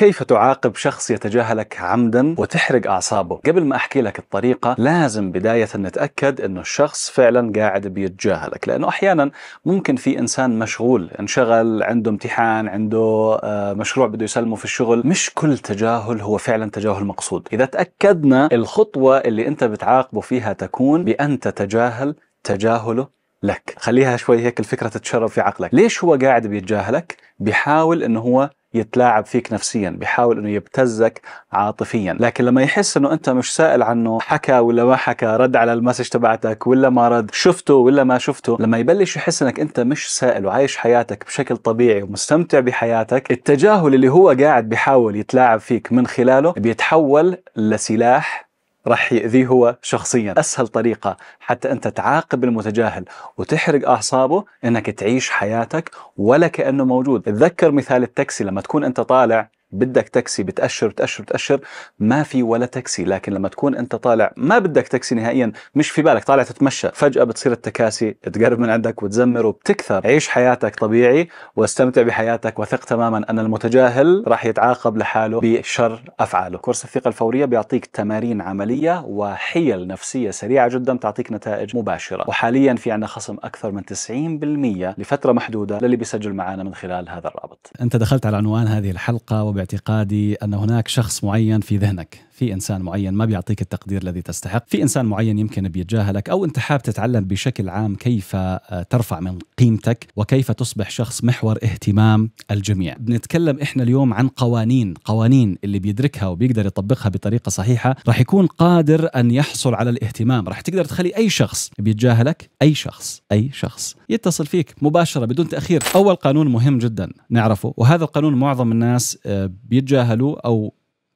كيف تعاقب شخص يتجاهلك عمدا وتحرق أعصابه قبل ما أحكي لك الطريقة لازم بداية نتأكد أنه الشخص فعلا قاعد بيتجاهلك لأنه أحيانا ممكن في إنسان مشغول انشغل عنده امتحان عنده آه، مشروع بده يسلمه في الشغل مش كل تجاهل هو فعلا تجاهل مقصود إذا تأكدنا الخطوة اللي أنت بتعاقبه فيها تكون بأن تتجاهل تجاهله لك خليها شوي هيك الفكرة تتشرب في عقلك ليش هو قاعد بيتجاهلك بيحاول انه هو يتلاعب فيك نفسيا بيحاول انه يبتزك عاطفيا لكن لما يحس انه انت مش سائل عنه حكى ولا ما حكى رد على المسج تبعتك ولا ما رد شفته ولا ما شفته لما يبلش يحس انك انت مش سائل وعايش حياتك بشكل طبيعي ومستمتع بحياتك التجاهل اللي هو قاعد بيحاول يتلاعب فيك من خلاله بيتحول لسلاح راح يأذيه هو شخصيا أسهل طريقة حتى أنت تعاقب المتجاهل وتحرق أعصابه أنك تعيش حياتك ولا كأنه موجود تذكر مثال التاكسي لما تكون أنت طالع بدك تاكسي بتأشر بتأشر بتأشر ما في ولا تاكسي لكن لما تكون انت طالع ما بدك تاكسي نهائيا مش في بالك طالع تتمشى فجأة بتصير التكاسي تقرب من عندك وتزمر وبتكثر عيش حياتك طبيعي واستمتع بحياتك وثق تماما أن المتجاهل راح يتعاقب لحاله بشر أفعاله كورس الثقة الفورية بيعطيك تمارين عملية وحيل نفسية سريعة جدا تعطيك نتائج مباشرة وحاليا في عندنا خصم أكثر من 90% لفترة محدودة للي بيسجل معنا من خلال هذا الرابط أنت دخلت على عنوان هذه الحلقة وب باعتقادي ان هناك شخص معين في ذهنك في انسان معين ما بيعطيك التقدير الذي تستحق في انسان معين يمكن بيتجاهلك او انت حابب تتعلم بشكل عام كيف آه، ترفع من قيمتك وكيف تصبح شخص محور اهتمام الجميع بنتكلم احنا اليوم عن قوانين قوانين اللي بيدركها وبيقدر يطبقها بطريقه صحيحه راح يكون قادر ان يحصل على الاهتمام راح تقدر تخلي اي شخص بيتجاهلك اي شخص اي شخص يتصل فيك مباشره بدون تاخير اول قانون مهم جدا نعرفه وهذا القانون معظم الناس آه، بيتجاهلوه او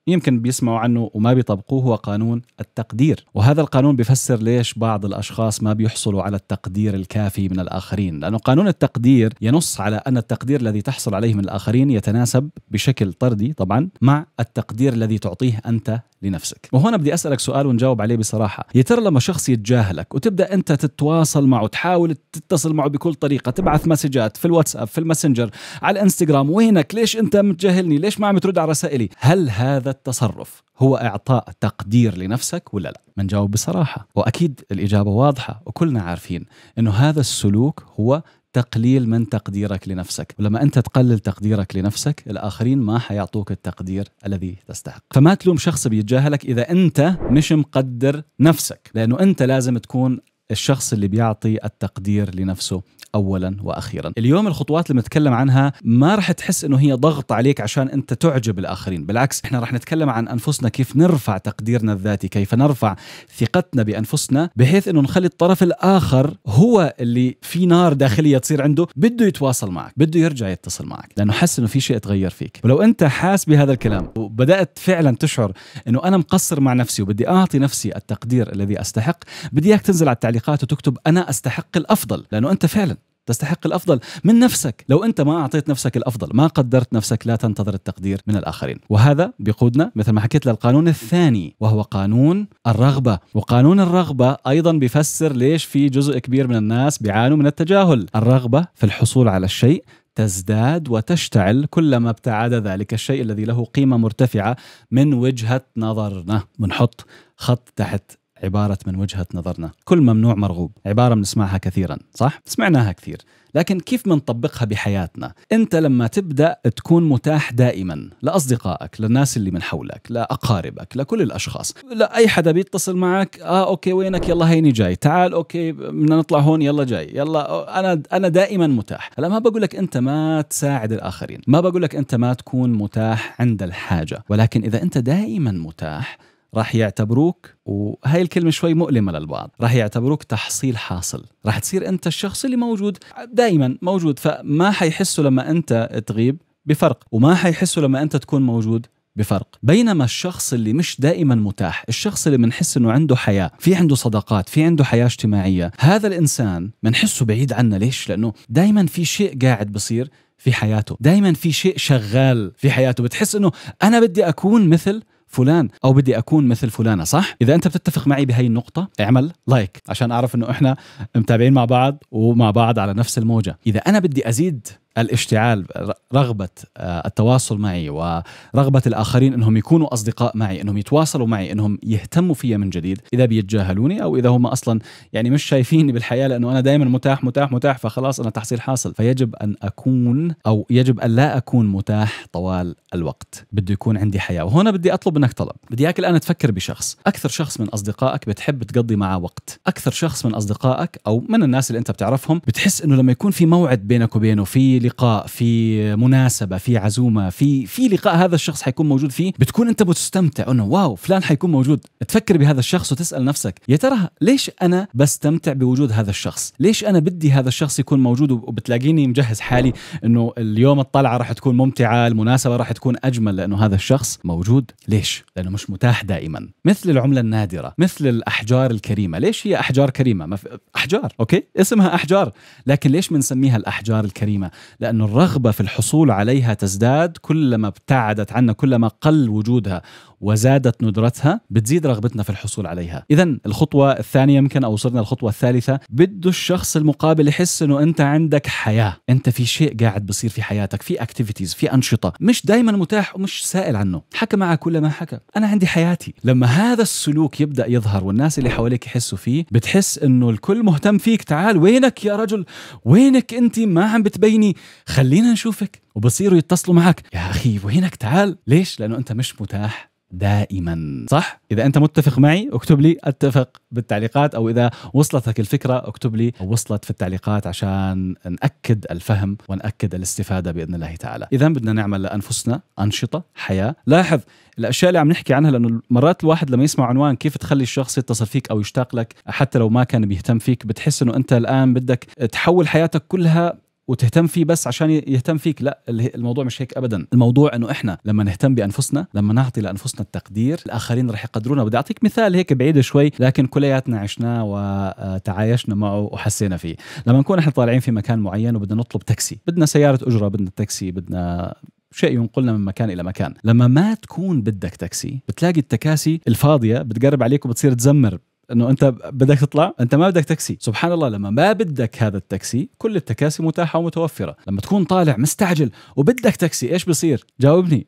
يمكن بيسمعوا عنه وما بيطبقوه هو قانون التقدير وهذا القانون بيفسر ليش بعض الأشخاص ما بيحصلوا على التقدير الكافي من الآخرين لأنه قانون التقدير ينص على أن التقدير الذي تحصل عليه من الآخرين يتناسب بشكل طردي طبعا مع التقدير الذي تعطيه أنت لنفسك وهنا بدي أسألك سؤال ونجاوب عليه بصراحة يا ترى لما شخص يتجاهلك وتبدأ أنت تتواصل معه تحاول تتصل معه بكل طريقة تبعث مسجات في الواتساب في الماسنجر على الانستغرام وينك ليش أنت متجاهلني ليش ما عم ترد على رسائلي هل هذا التصرف هو إعطاء تقدير لنفسك ولا لا جاوب بصراحة وأكيد الإجابة واضحة وكلنا عارفين أنه هذا السلوك هو تقليل من تقديرك لنفسك ولما أنت تقلل تقديرك لنفسك الآخرين ما حيعطوك التقدير الذي تستحق فما تلوم شخص بيتجاهلك إذا أنت مش مقدر نفسك لأنه أنت لازم تكون الشخص اللي بيعطي التقدير لنفسه اولا واخيرا اليوم الخطوات اللي بنتكلم عنها ما رح تحس انه هي ضغط عليك عشان انت تعجب الاخرين بالعكس احنا رح نتكلم عن انفسنا كيف نرفع تقديرنا الذاتي كيف نرفع ثقتنا بانفسنا بحيث انه نخلي الطرف الاخر هو اللي في نار داخليه تصير عنده بده يتواصل معك بده يرجع يتصل معك لانه حس انه في شيء تغير فيك ولو انت حاس بهذا الكلام وبدات فعلا تشعر انه انا مقصر مع نفسي وبدي اعطي نفسي التقدير الذي استحق بدي اياك تنزل على التعليق التعليقات وتكتب انا استحق الافضل لانه انت فعلا تستحق الافضل من نفسك لو انت ما اعطيت نفسك الافضل ما قدرت نفسك لا تنتظر التقدير من الاخرين وهذا بيقودنا مثل ما حكيت للقانون الثاني وهو قانون الرغبه وقانون الرغبه ايضا بيفسر ليش في جزء كبير من الناس بيعانوا من التجاهل الرغبه في الحصول على الشيء تزداد وتشتعل كلما ابتعد ذلك الشيء الذي له قيمه مرتفعه من وجهه نظرنا بنحط خط تحت عبارة من وجهة نظرنا كل ممنوع مرغوب عبارة بنسمعها كثيرا صح؟ سمعناها كثير لكن كيف بنطبقها بحياتنا؟ أنت لما تبدأ تكون متاح دائما لأصدقائك للناس اللي من حولك لأقاربك لكل الأشخاص لا أي حدا بيتصل معك آه أوكي وينك يلا هيني جاي تعال أوكي بدنا نطلع هون يلا جاي يلا أنا أنا دائما متاح هلا ما بقول لك أنت ما تساعد الآخرين ما بقول لك أنت ما تكون متاح عند الحاجة ولكن إذا أنت دائما متاح راح يعتبروك وهي الكلمة شوي مؤلمة للبعض راح يعتبروك تحصيل حاصل راح تصير أنت الشخص اللي موجود دائما موجود فما حيحسوا لما أنت تغيب بفرق وما حيحسوا لما أنت تكون موجود بفرق بينما الشخص اللي مش دائما متاح الشخص اللي بنحس انه عنده حياه في عنده صداقات في عنده حياه اجتماعيه هذا الانسان بنحسه بعيد عنا ليش لانه دائما في شيء قاعد بصير في حياته دائما في شيء شغال في حياته بتحس انه انا بدي اكون مثل فلان او بدي اكون مثل فلانه صح اذا انت بتتفق معي بهي النقطه اعمل لايك عشان اعرف انه احنا متابعين مع بعض ومع بعض على نفس الموجه اذا انا بدي ازيد الاشتعال رغبة آه، التواصل معي ورغبة الآخرين أنهم يكونوا أصدقاء معي أنهم يتواصلوا معي أنهم يهتموا فيا من جديد إذا بيتجاهلوني أو إذا هم أصلا يعني مش شايفيني بالحياة لأنه أنا دائما متاح متاح متاح فخلاص أنا تحصيل حاصل فيجب أن أكون أو يجب أن لا أكون متاح طوال الوقت بده يكون عندي حياة وهنا بدي أطلب منك طلب بدي إياك الآن تفكر بشخص أكثر شخص من أصدقائك بتحب تقضي معه وقت أكثر شخص من أصدقائك أو من الناس اللي أنت بتعرفهم بتحس أنه لما يكون في موعد بينك وبينه في لقاء في مناسبه في عزومه في في لقاء هذا الشخص حيكون موجود فيه بتكون انت بتستمتع انه واو فلان حيكون موجود تفكر بهذا الشخص وتسال نفسك يا ترى ليش انا بستمتع بوجود هذا الشخص ليش انا بدي هذا الشخص يكون موجود وبتلاقيني مجهز حالي انه اليوم الطلعه راح تكون ممتعه المناسبه راح تكون اجمل لانه هذا الشخص موجود ليش لانه مش متاح دائما مثل العمله النادره مثل الاحجار الكريمه ليش هي احجار كريمه ما في احجار اوكي اسمها احجار لكن ليش بنسميها الاحجار الكريمه لأن الرغبة في الحصول عليها تزداد كلما ابتعدت عنا كلما قل وجودها وزادت ندرتها بتزيد رغبتنا في الحصول عليها إذا الخطوة الثانية يمكن أو وصلنا الخطوة الثالثة بده الشخص المقابل يحس أنه أنت عندك حياة أنت في شيء قاعد بصير في حياتك في اكتيفيتيز في أنشطة مش دايما متاح ومش سائل عنه حكى معك كل ما حكى أنا عندي حياتي لما هذا السلوك يبدأ يظهر والناس اللي حواليك يحسوا فيه بتحس أنه الكل مهتم فيك تعال وينك يا رجل وينك أنت ما عم بتبيني خلينا نشوفك وبصيروا يتصلوا معك يا اخي وينك تعال ليش لانه انت مش متاح دائما صح اذا انت متفق معي اكتب لي اتفق بالتعليقات او اذا وصلتك الفكره اكتب لي وصلت في التعليقات عشان ناكد الفهم وناكد الاستفاده باذن الله تعالى اذا بدنا نعمل لانفسنا انشطه حياه لاحظ الاشياء اللي عم نحكي عنها لانه مرات الواحد لما يسمع عنوان كيف تخلي الشخص يتصل فيك او يشتاق لك حتى لو ما كان بيهتم فيك بتحس انه انت الان بدك تحول حياتك كلها وتهتم فيه بس عشان يهتم فيك لا الموضوع مش هيك ابدا الموضوع انه احنا لما نهتم بانفسنا لما نعطي لانفسنا التقدير الاخرين رح يقدرونا بدي اعطيك مثال هيك بعيد شوي لكن كلياتنا عشناه آه، وتعايشنا معه وحسينا فيه لما نكون احنا طالعين في مكان معين وبدنا نطلب تاكسي بدنا سياره اجره بدنا تاكسي بدنا شيء ينقلنا من مكان الى مكان لما ما تكون بدك تاكسي بتلاقي التكاسي الفاضيه بتقرب عليك وبتصير تزمر انه انت بدك تطلع انت ما بدك تاكسي سبحان الله لما ما بدك هذا التاكسي كل التكاسي متاحه ومتوفره لما تكون طالع مستعجل وبدك تاكسي ايش بصير جاوبني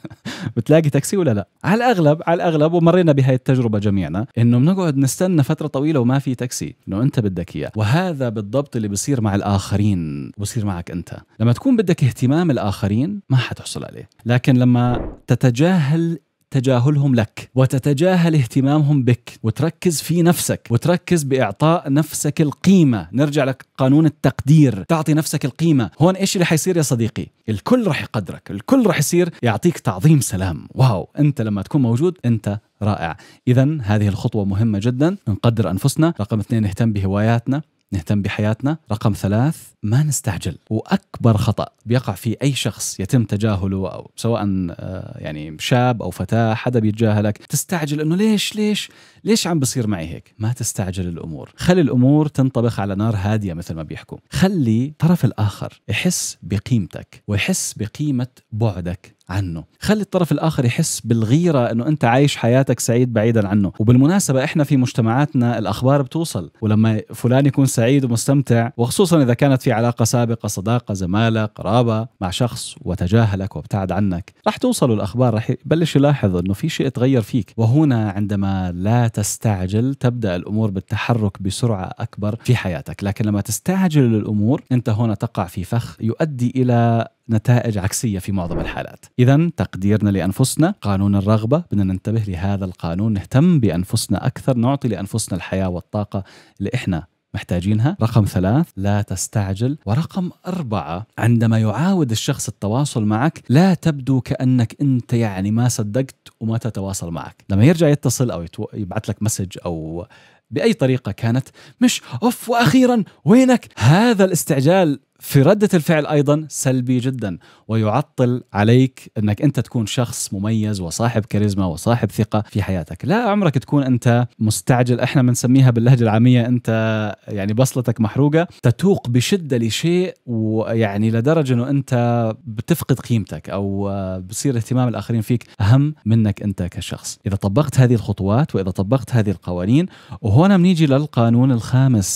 بتلاقي تاكسي ولا لا على الاغلب على الاغلب ومرينا بهاي التجربه جميعنا انه بنقعد نستنى فتره طويله وما في تاكسي انه انت بدك اياه وهذا بالضبط اللي بصير مع الاخرين بصير معك انت لما تكون بدك اهتمام الاخرين ما حتحصل عليه لكن لما تتجاهل تجاهلهم لك وتتجاهل اهتمامهم بك وتركز في نفسك وتركز بإعطاء نفسك القيمة نرجع لقانون التقدير تعطي نفسك القيمة هون إيش اللي حيصير يا صديقي الكل رح يقدرك الكل رح يصير يعطيك تعظيم سلام واو أنت لما تكون موجود أنت رائع إذا هذه الخطوة مهمة جدا نقدر أنفسنا رقم اثنين نهتم بهواياتنا نهتم بحياتنا رقم ثلاث ما نستعجل وأكبر خطأ بيقع فيه أي شخص يتم تجاهله أو سواء آه، يعني شاب أو فتاة حدا بيتجاهلك تستعجل أنه ليش ليش ليش عم بصير معي هيك ما تستعجل الأمور خلي الأمور تنطبخ على نار هادية مثل ما بيحكوا خلي الطرف الآخر يحس بقيمتك ويحس بقيمة بعدك عنه خلي الطرف الآخر يحس بالغيرة أنه أنت عايش حياتك سعيد بعيدا عنه وبالمناسبة إحنا في مجتمعاتنا الأخبار بتوصل ولما فلان يكون سعيد ومستمتع وخصوصا إذا كانت في علاقة سابقة صداقة زمالة قرابة مع شخص وتجاهلك وابتعد عنك رح توصلوا الأخبار رح يبلش يلاحظ أنه في شيء تغير فيك وهنا عندما لا تستعجل تبدأ الأمور بالتحرك بسرعة أكبر في حياتك لكن لما تستعجل الأمور أنت هنا تقع في فخ يؤدي إلى نتائج عكسية في معظم الحالات إذا تقديرنا لأنفسنا قانون الرغبة بدنا ننتبه لهذا القانون نهتم بأنفسنا أكثر نعطي لأنفسنا الحياة والطاقة اللي إحنا محتاجينها رقم ثلاث لا تستعجل ورقم أربعة عندما يعاود الشخص التواصل معك لا تبدو كأنك أنت يعني ما صدقت وما تتواصل معك لما يرجع يتصل أو يبعث لك مسج أو بأي طريقة كانت مش أوف وأخيرا وينك هذا الاستعجال في ردة الفعل أيضا سلبي جدا ويعطل عليك أنك أنت تكون شخص مميز وصاحب كاريزما وصاحب ثقة في حياتك لا عمرك تكون أنت مستعجل إحنا بنسميها باللهجة العامية أنت يعني بصلتك محروقة تتوق بشدة لشيء ويعني لدرجة أنه أنت بتفقد قيمتك أو بصير اهتمام الآخرين فيك أهم منك أنت كشخص إذا طبقت هذه الخطوات وإذا طبقت هذه القوانين وهنا بنيجي للقانون الخامس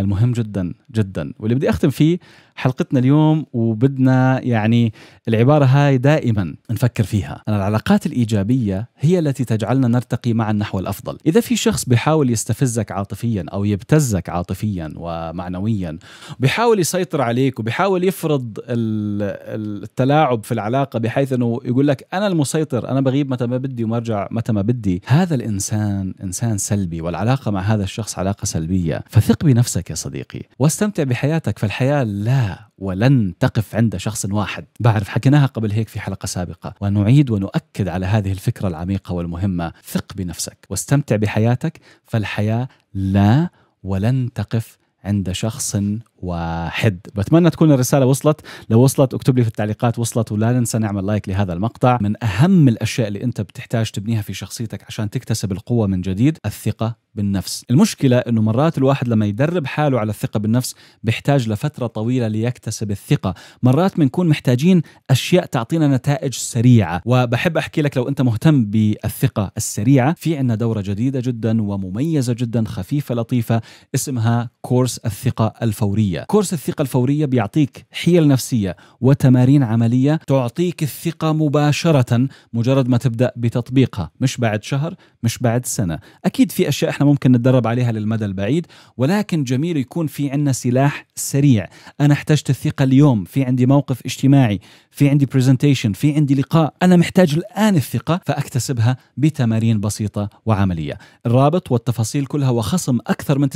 المهم جدا جدا واللي بدي أختم فيه حلقتنا اليوم وبدنا يعني العبارة هاي دائما نفكر فيها أن العلاقات الإيجابية هي التي تجعلنا نرتقي معا نحو الأفضل إذا في شخص بيحاول يستفزك عاطفيا أو يبتزك عاطفيا ومعنويا بيحاول يسيطر عليك وبيحاول يفرض التلاعب في العلاقة بحيث أنه يقول لك أنا المسيطر أنا بغيب متى ما بدي وما أرجع متى ما بدي هذا الإنسان إنسان سلبي والعلاقة مع هذا الشخص علاقة سلبية فثق بنفسك يا صديقي واستمتع بحياتك فالحياة لا ولن تقف عند شخص واحد بعرف حكيناها قبل هيك في حلقة سابقة ونعيد ونؤكد على هذه الفكرة العميقة والمهمة ثق بنفسك واستمتع بحياتك فالحياة لا ولن تقف عند شخص واحد بتمنى تكون الرسالة وصلت لو وصلت اكتب لي في التعليقات وصلت ولا ننسى نعمل لايك لهذا المقطع من أهم الأشياء اللي أنت بتحتاج تبنيها في شخصيتك عشان تكتسب القوة من جديد الثقة بالنفس المشكلة أنه مرات الواحد لما يدرب حاله على الثقة بالنفس بيحتاج لفترة طويلة ليكتسب الثقة مرات بنكون محتاجين أشياء تعطينا نتائج سريعة وبحب أحكي لك لو أنت مهتم بالثقة السريعة في عنا دورة جديدة جدا ومميزة جدا خفيفة لطيفة اسمها كورس الثقة الفورية النفسية كورس الثقة الفورية بيعطيك حيل نفسية وتمارين عملية تعطيك الثقة مباشرة مجرد ما تبدأ بتطبيقها مش بعد شهر مش بعد سنة أكيد في أشياء إحنا ممكن نتدرب عليها للمدى البعيد ولكن جميل يكون في عندنا سلاح سريع أنا احتجت الثقة اليوم في عندي موقف اجتماعي في عندي برزنتيشن في عندي لقاء أنا محتاج الآن الثقة فأكتسبها بتمارين بسيطة وعملية الرابط والتفاصيل كلها وخصم أكثر من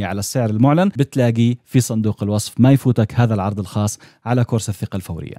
90% على السعر المعلن بتلاقيه في صفحة صندوق الوصف ما يفوتك هذا العرض الخاص على كورس الثقة الفورية